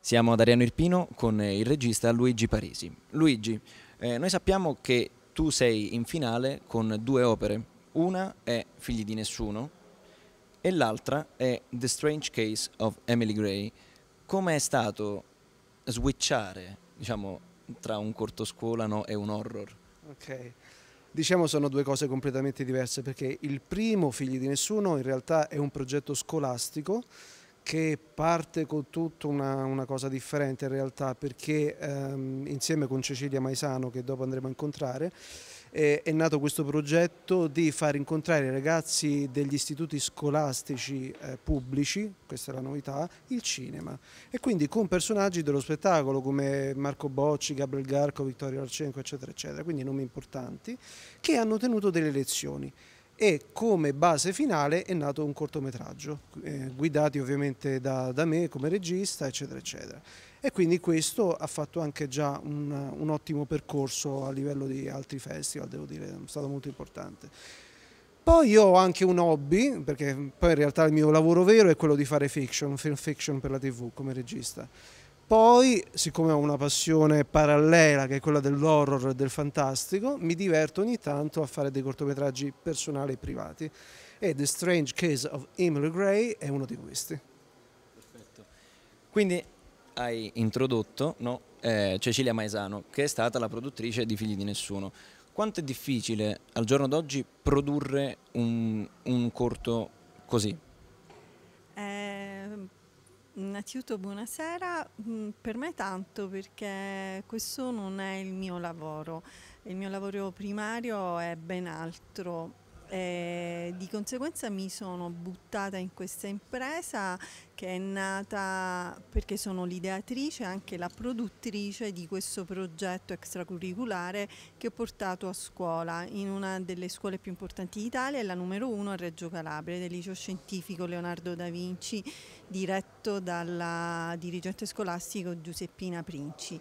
Siamo ad Ariano Irpino con il regista Luigi Parisi. Luigi, eh, noi sappiamo che tu sei in finale con due opere. Una è Figli di Nessuno e l'altra è The Strange Case of Emily Gray. Come è stato switchare, diciamo, tra un cortoscolano e un horror? Ok. Diciamo sono due cose completamente diverse perché il primo Figli di Nessuno in realtà è un progetto scolastico che parte con tutta una, una, cosa differente in realtà perché ehm, insieme con Cecilia Maisano che dopo andremo a incontrare eh, è nato questo progetto di far incontrare i ragazzi degli istituti scolastici eh, pubblici, questa è la novità, il cinema e quindi con personaggi dello spettacolo come Marco Bocci, Gabriel Garco, Vittorio Arcenco eccetera eccetera, quindi nomi importanti che hanno tenuto delle lezioni e come base finale è nato un cortometraggio, eh, guidati ovviamente da, da, me come regista, eccetera, eccetera. E quindi questo ha fatto anche già un, un ottimo percorso a livello di altri festival, devo dire, è stato molto importante. Poi io ho anche un hobby, perché poi in realtà il mio lavoro vero è quello di fare fiction, film fiction per la tv come regista. Poi, siccome ho una passione parallela che è quella dell'horror e del fantastico, mi diverto ogni tanto a fare dei cortometraggi personali e privati. E The Strange Case of Emily Gray è uno di questi. Perfetto. Quindi hai introdotto no, eh, Cecilia Maesano, che è stata la produttrice di Figli di Nessuno. Quanto è difficile al giorno d'oggi produrre un, un corto così, Innanzitutto buonasera, mm, per me tanto perché questo non è il mio lavoro, il mio lavoro primario è ben altro, e eh, di conseguenza mi sono buttata in questa impresa che è nata perché sono l'ideatrice e anche la produttrice di questo progetto extracurriculare che ho portato a scuola in una delle scuole più importanti d'Italia, la numero uno a Reggio Calabria, del liceo scientifico Leonardo da Vinci, diretto dalla dirigente scolastico Giuseppina Princi.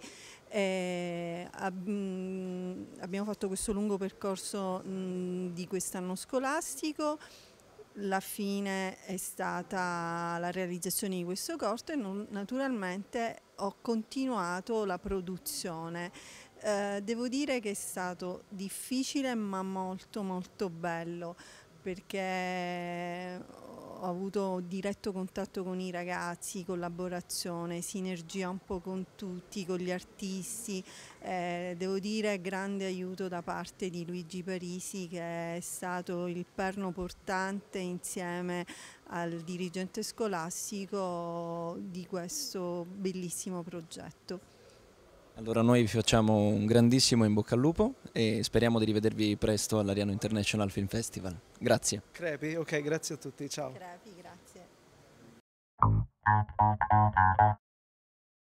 Eh, mm, abbiamo fatto questo lungo percorso di quest'anno scolastico, la fine è stata la realizzazione di questo corto e non, naturalmente ho continuato la produzione. Eh, devo dire che è stato difficile ma molto molto bello perché ho avuto diretto contatto con i ragazzi, collaborazione, sinergia un po' con tutti, con gli artisti. Eh, devo dire grande aiuto da parte di Luigi Parisi che è stato il perno portante insieme al dirigente scolastico di questo bellissimo progetto. Allora noi vi facciamo un grandissimo in bocca al lupo e speriamo di rivedervi presto all'Ariano International Film Festival. Grazie. Crepi, ok, grazie a tutti, ciao. Crepi, grazie.